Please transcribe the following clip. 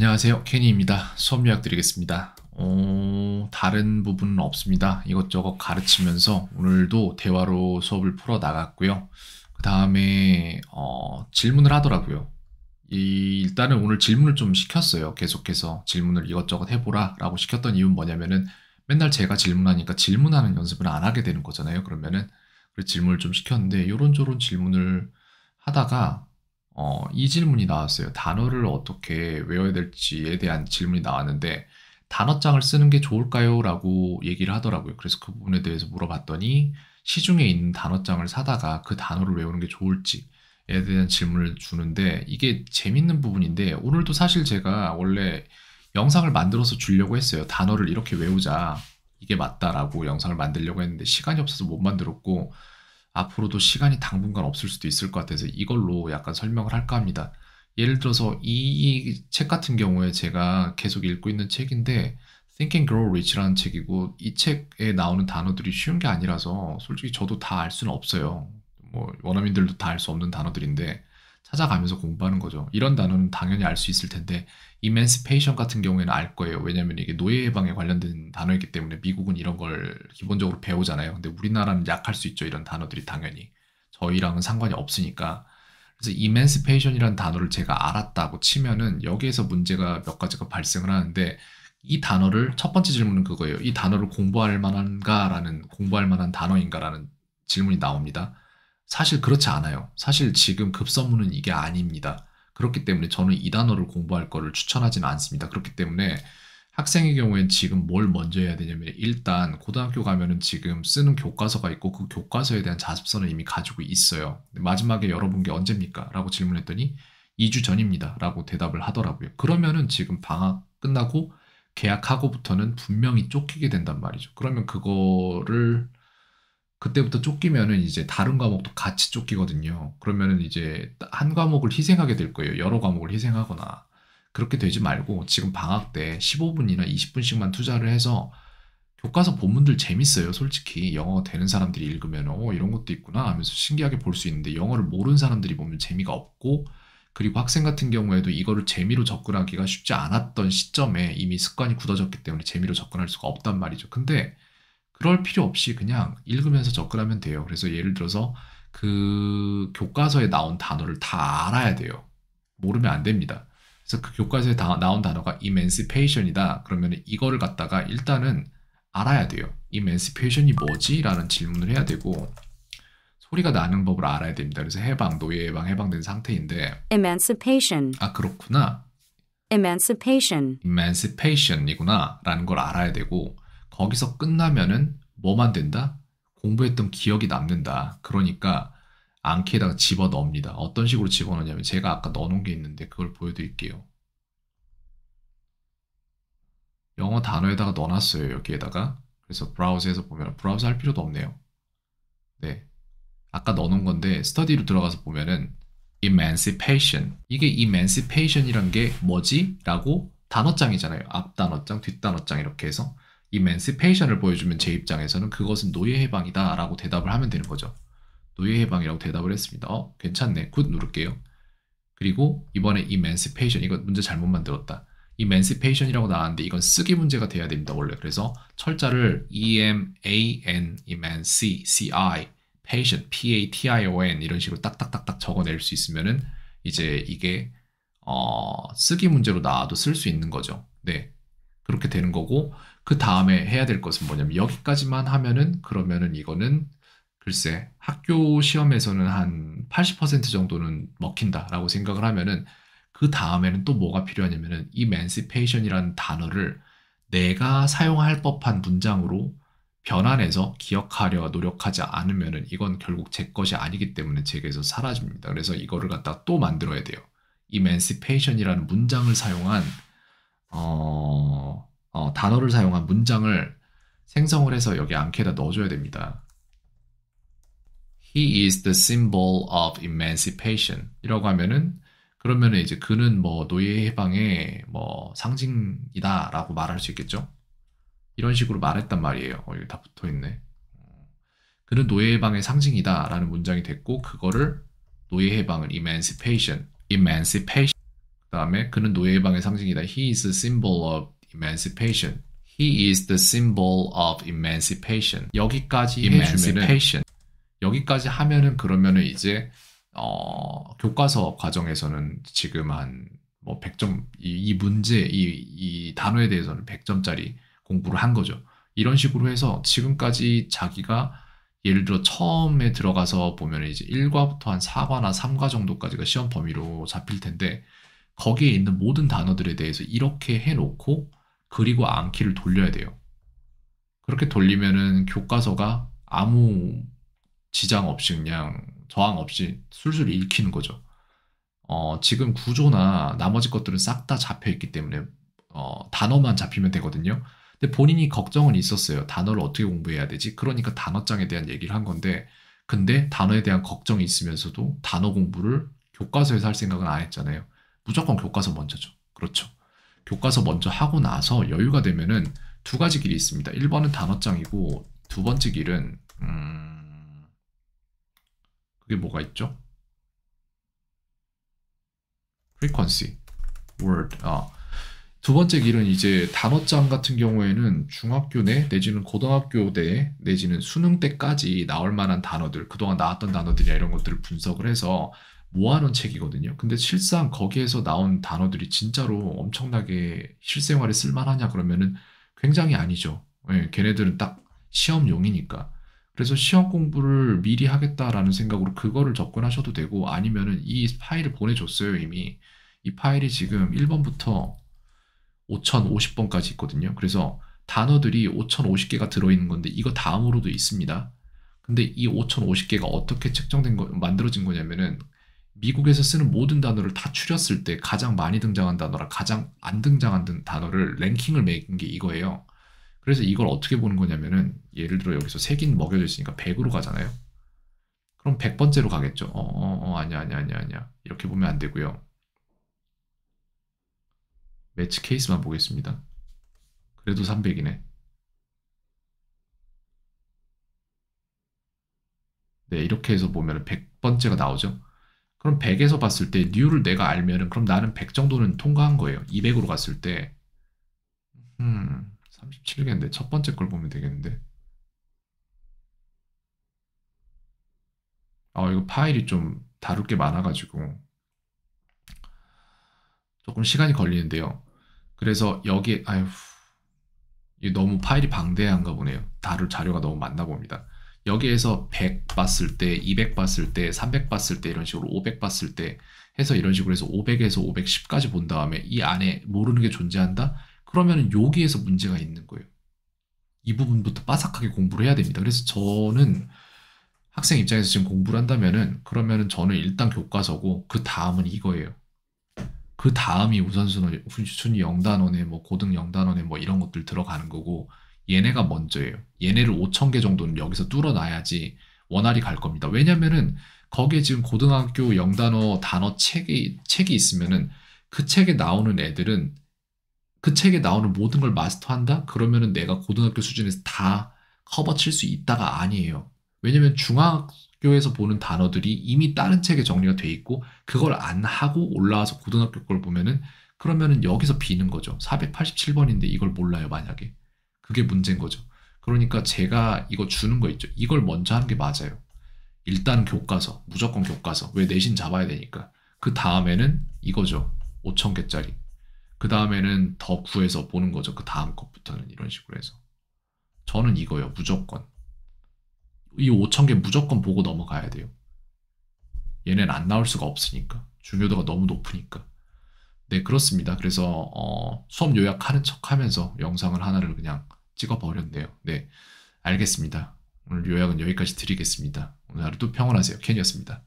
안녕하세요 케니입니다 수업 요약 드리겠습니다 어, 다른 부분은 없습니다 이것저것 가르치면서 오늘도 대화로 수업을 풀어 나갔고요 그 다음에 어, 질문을 하더라고요 이, 일단은 오늘 질문을 좀 시켰어요 계속해서 질문을 이것저것 해보라 라고 시켰던 이유는 뭐냐면은 맨날 제가 질문하니까 질문하는 연습을 안 하게 되는 거잖아요 그러면은 그래서 질문을 좀 시켰는데 요런저런 질문을 하다가 어, 이 질문이 나왔어요. 단어를 어떻게 외워야 될지에 대한 질문이 나왔는데 단어장을 쓰는 게 좋을까요? 라고 얘기를 하더라고요. 그래서 그 부분에 대해서 물어봤더니 시중에 있는 단어장을 사다가 그 단어를 외우는 게 좋을지에 대한 질문을 주는데 이게 재밌는 부분인데 오늘도 사실 제가 원래 영상을 만들어서 주려고 했어요. 단어를 이렇게 외우자. 이게 맞다라고 영상을 만들려고 했는데 시간이 없어서 못 만들었고 앞으로도 시간이 당분간 없을 수도 있을 것 같아서 이걸로 약간 설명을 할까 합니다. 예를 들어서 이 책 같은 경우에 제가 계속 읽고 있는 책인데 Think and Grow Rich라는 책이고 이 책에 나오는 단어들이 쉬운 게 아니라서 솔직히 저도 다 알 수는 없어요. 뭐 원어민들도 다 알 수 없는 단어들인데 찾아가면서 공부하는 거죠. 이런 단어는 당연히 알 수 있을 텐데 emancipation 같은 경우에는 알 거예요. 왜냐면 이게 노예 해방에 관련된 단어이기 때문에 미국은 이런 걸 기본적으로 배우잖아요. 근데 우리나라는 약할 수 있죠. 이런 단어들이 당연히 저희랑은 상관이 없으니까. 그래서 emancipation이라는 단어를 제가 알았다고 치면은 여기에서 문제가 몇 가지가 발생을 하는데 이 단어를 첫 번째 질문은 그거예요. 이 단어를 공부할 만한가라는 공부할 만한 단어인가라는 질문이 나옵니다. 사실 그렇지 않아요. 사실 지금 급선무는 이게 아닙니다. 그렇기 때문에 저는 이 단어를 공부할 거를 추천하지는 않습니다. 그렇기 때문에 학생의 경우엔 지금 뭘 먼저 해야 되냐면 일단 고등학교 가면은 지금 쓰는 교과서가 있고 그 교과서에 대한 자습서는 이미 가지고 있어요. 마지막에 열어본 게 언제입니까? 라고 질문했더니 2주 전입니다. 라고 대답을 하더라고요. 그러면은 지금 방학 끝나고 계약하고부터는 분명히 쫓기게 된단 말이죠. 그러면 그거를 그때부터 쫓기면은 이제 다른 과목도 같이 쫓기거든요. 그러면은 이제 한 과목을 희생하게 될 거예요. 여러 과목을 희생하거나. 그렇게 되지 말고 지금 방학 때 15분이나 20분씩만 투자를 해서 교과서 본문들 재밌어요. 솔직히 영어 되는 사람들이 읽으면 어 이런 것도 있구나 하면서 신기하게 볼 수 있는데 영어를 모르는 사람들이 보면 재미가 없고 그리고 학생 같은 경우에도 이거를 재미로 접근하기가 쉽지 않았던 시점에 이미 습관이 굳어졌기 때문에 재미로 접근할 수가 없단 말이죠. 근데 그럴 필요 없이 그냥 읽으면서 접근하면 돼요. 그래서 예를 들어서 그 교과서에 나온 단어를 다 알아야 돼요. 모르면 안 됩니다. 그래서 그 교과서에 다 나온 단어가 emancipation이다. 그러면 이거를 갖다가 일단은 알아야 돼요. emancipation이 뭐지? 라는 질문을 해야 되고 소리가 나는 법을 알아야 됩니다. 그래서 해방, 노예 해방, 해방된 상태인데 emancipation 아 그렇구나 emancipation emancipation이구나 라는 걸 알아야 되고 거기서 끝나면은 뭐만 된다? 공부했던 기억이 남는다. 그러니까 앙키에다가 집어 넣습니다. 어떤 식으로 집어 넣냐면 제가 아까 넣어놓은 게 있는데 그걸 보여드릴게요. 영어 단어에다가 넣어놨어요. 여기에다가. 그래서 브라우저에서 보면 브라우저 할 필요도 없네요. 네. 아까 넣어놓은 건데 스터디로 들어가서 보면은 emancipation. 이게 emancipation이란 게 뭐지? 라고 단어장이잖아요. 앞 단어장, 뒷 단어장 이렇게 해서 이맨스페이션을 보여주면 제 입장에서는 그것은 노예 해방이다 라고 대답을 하면 되는 거죠. 노예 해방이라고 대답을 했습니다. 어, 괜찮네. 굿 누를게요. 그리고 이번에 이맨스페이션 이거 문제 잘못 만들었다. 이맨스페이션이라고 나왔는데 이건 쓰기 문제가 돼야 됩니다. 원래 그래서 철자를 E-M-A-N, E-M-A-N-C-C-I, patient, P-A-T-I-O-N 이런 식으로 딱딱딱딱 적어낼 수 있으면은 이제 이게 어, 쓰기 문제로 나와도 쓸 수 있는 거죠. 네. 그렇게 되는 거고 그 다음에 해야 될 것은 뭐냐면 여기까지만 하면은 그러면은 이거는 글쎄 학교 시험에서는 한 80% 정도는 먹힌다라고 생각을 하면은 그 다음에는 또 뭐가 필요하냐면은 emancipation이라는 단어를 내가 사용할 법한 문장으로 변환해서 기억하려 노력하지 않으면은 이건 결국 제 것이 아니기 때문에 제게서 사라집니다. 그래서 이거를 갖다 또 만들어야 돼요. emancipation이라는 문장을 사용한 어 어, 단어를 사용한 문장을 생성을 해서 여기 안케에다 넣어줘야 됩니다. He is the symbol of emancipation. 이라고 하면은 그러면 은 이제 그는 뭐 노예 해방의 뭐 상징이다라고 말할 수 있겠죠. 이런 식으로 말했단 말이에요. 어, 여기 다 붙어 있네. 그는 노예 해방의 상징이다라는 문장이 됐고 그거를 노예 해방은 emancipation, emancipation. 그다음에 그는 노예 해방의 상징이다. He is the symbol of emancipation. He is the symbol of emancipation. 여기까지 emancipation. 여기까지 하면은 그러면은 이제 어, 교과서 과정에서는 지금 한뭐 100점 이, 이 문제 이, 이 단어에 대해서는 100점짜리 공부를 한 거죠. 이런 식으로 해서 지금까지 자기가 예를 들어 처음에 들어가서 보면 이제 1과부터 한 4과나 3과 정도까지가 시험 범위로 잡힐 텐데 거기에 있는 모든 단어들에 대해서 이렇게 해놓고 그리고 암키를 돌려야 돼요. 그렇게 돌리면은 교과서가 아무 지장 없이 그냥 저항 없이 술술 읽히는 거죠. 어, 지금 구조나 나머지 것들은 싹 다 잡혀 있기 때문에 어, 단어만 잡히면 되거든요. 근데 본인이 걱정은 있었어요. 단어를 어떻게 공부해야 되지? 그러니까 단어장에 대한 얘기를 한 건데, 근데 단어에 대한 걱정이 있으면서도 단어 공부를 교과서에서 할 생각은 안 했잖아요. 무조건 교과서 먼저죠. 그렇죠. 교과서 먼저 하고 나서 여유가 되면은 두 가지 길이 있습니다. 1번은 단어장이고 두 번째 길은 음... 그게 뭐가 있죠? frequency, word. 아. 두 번째 길은 이제 단어장 같은 경우에는 중학교 내 내지는 고등학교 내 내지는 수능 때까지 나올 만한 단어들 그동안 나왔던 단어들이나 이런 것들을 분석을 해서 모아놓은 책이거든요. 근데 실상 거기에서 나온 단어들이 진짜로 엄청나게 실생활에 쓸만하냐 그러면은 굉장히 아니죠. 예, 걔네들은 딱 시험용이니까. 그래서 시험 공부를 미리 하겠다라는 생각으로 그거를 접근하셔도 되고 아니면은 이 파일을 보내줬어요 이미 이 파일이 지금 1번부터 5050번까지 있거든요 그래서 단어들이 5050개가 들어있는 건데 이거 다음으로도 있습니다 근데 이 5050개가 어떻게 측정된거 만들어진 거냐면은 미국에서 쓰는 모든 단어를 다 추렸을 때 가장 많이 등장한 단어라 가장 안 등장한 단어를 랭킹을 매긴 게 이거예요. 그래서 이걸 어떻게 보는 거냐면은 예를 들어 여기서 세긴 먹여져 있으니까 100으로 가잖아요. 그럼 100번째로 가겠죠. 어, 어, 어, 아니야, 아니야, 아니야, 아니야. 이렇게 보면 안 되고요. 매치 케이스만 보겠습니다. 그래도 300이네. 네, 이렇게 해서 보면 100번째가 나오죠. 그럼 100에서 봤을 때 뉴를 내가 알면은 그럼 나는 100 정도는 통과한 거예요. 200으로 갔을 때 음, 37개인데 첫 번째 걸 보면 되겠는데 아 이거 파일이 좀 다룰 게 많아가지고 조금 시간이 걸리는데요. 그래서 여기 아휴 이 너무 파일이 방대한가 보네요. 다룰 자료가 너무 많나 봅니다. 여기에서 100 봤을 때, 200 봤을 때, 300 봤을 때 이런 식으로 500 봤을 때 해서 이런 식으로 해서 500에서 510까지 본 다음에 이 안에 모르는 게 존재한다? 그러면 여기에서 문제가 있는 거예요. 이 부분부터 빠삭하게 공부를 해야 됩니다. 그래서 저는 학생 입장에서 지금 공부를 한다면은 그러면은 저는 일단 교과서고 그 다음은 이거예요. 그 다음이 우선순위 영단원에 뭐 고등 영단원에 뭐 이런 것들 들어가는 거고 얘네가 먼저예요. 얘네를 5천 개 정도는 여기서 뚫어놔야지 원활히 갈 겁니다. 왜냐면은 거기에 지금 고등학교 영단어 단어 책이 책이 있으면은 그 책에 나오는 애들은 그 책에 나오는 모든 걸 마스터한다? 그러면은 내가 고등학교 수준에서 다 커버 칠 수 있다가 아니에요. 왜냐면 중학교에서 보는 단어들이 이미 다른 책에 정리가 돼 있고 그걸 안 하고 올라와서 고등학교 걸 보면은 그러면은 여기서 비는 거죠. 487번인데 이걸 몰라요, 만약에. 그게 문제인 거죠. 그러니까 제가 이거 주는 거 있죠. 이걸 먼저 하는 게 맞아요. 일단 교과서, 무조건 교과서. 왜 내신 잡아야 되니까. 그 다음에는 이거죠. 5천 개짜리. 그 다음에는 더 구해서 보는 거죠. 그 다음 것부터는 이런 식으로 해서. 저는 이거요. 무조건. 이 5천 개 무조건 보고 넘어가야 돼요. 얘는 네안 나올 수가 없으니까. 중요도가 너무 높으니까. 네, 그렇습니다. 그래서 어, 수업 요약하는 척 하면서 영상을 하나를 그냥 찍어버렸네요. 네. 알겠습니다. 오늘 요약은 여기까지 드리겠습니다. 오늘 하루도 평온하세요. 켄이었습니다.